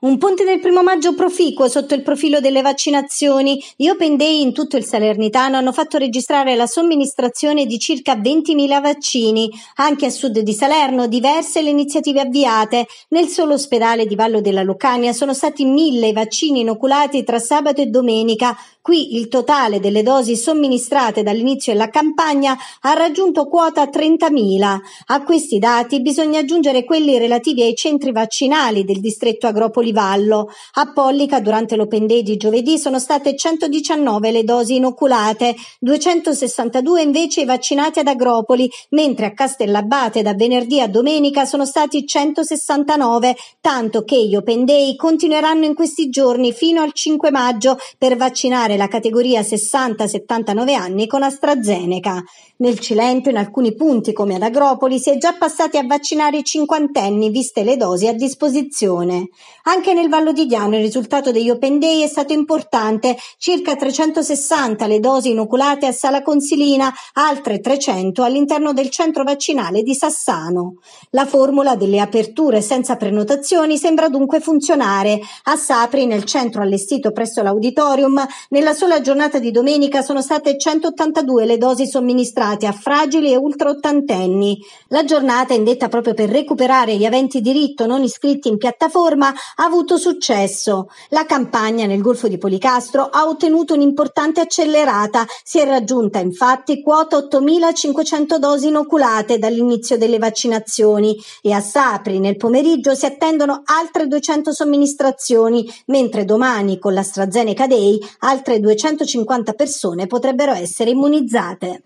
Un ponte del primo maggio proficuo sotto il profilo delle vaccinazioni. Gli Open Day in tutto il Salernitano hanno fatto registrare la somministrazione di circa 20.000 vaccini. Anche a sud di Salerno diverse le iniziative avviate. Nel solo ospedale di Vallo della Lucania sono stati 1.000 vaccini inoculati tra sabato e domenica. Qui il totale delle dosi somministrate dall'inizio della campagna ha raggiunto quota 30.000. A questi dati bisogna aggiungere quelli relativi ai centri vaccinali del distretto agropoli Livallo. A Pollica durante l'Open Day di giovedì sono state 119 le dosi inoculate, 262 invece i vaccinati ad Agropoli, mentre a Castellabate da venerdì a domenica sono stati 169, tanto che gli Open Day continueranno in questi giorni fino al 5 maggio per vaccinare la categoria 60-79 anni con AstraZeneca. Nel Cilento in alcuni punti come ad Agropoli si è già passati a vaccinare i cinquantenni viste le dosi a disposizione. Anche anche nel Vallo di Diano il risultato degli Open Day è stato importante, circa 360 le dosi inoculate a Sala Consilina, altre 300 all'interno del centro vaccinale di Sassano. La formula delle aperture senza prenotazioni sembra dunque funzionare. A Sapri, nel centro allestito presso l'auditorium, nella sola giornata di domenica sono state 182 le dosi somministrate a fragili e ultraottantenni. La giornata indetta proprio per recuperare gli aventi diritto non iscritti in piattaforma ha avuto successo. La campagna nel Golfo di Policastro ha ottenuto un'importante accelerata, si è raggiunta infatti quota 8.500 dosi inoculate dall'inizio delle vaccinazioni e a Sapri nel pomeriggio si attendono altre 200 somministrazioni, mentre domani con l'AstraZeneca Day altre 250 persone potrebbero essere immunizzate.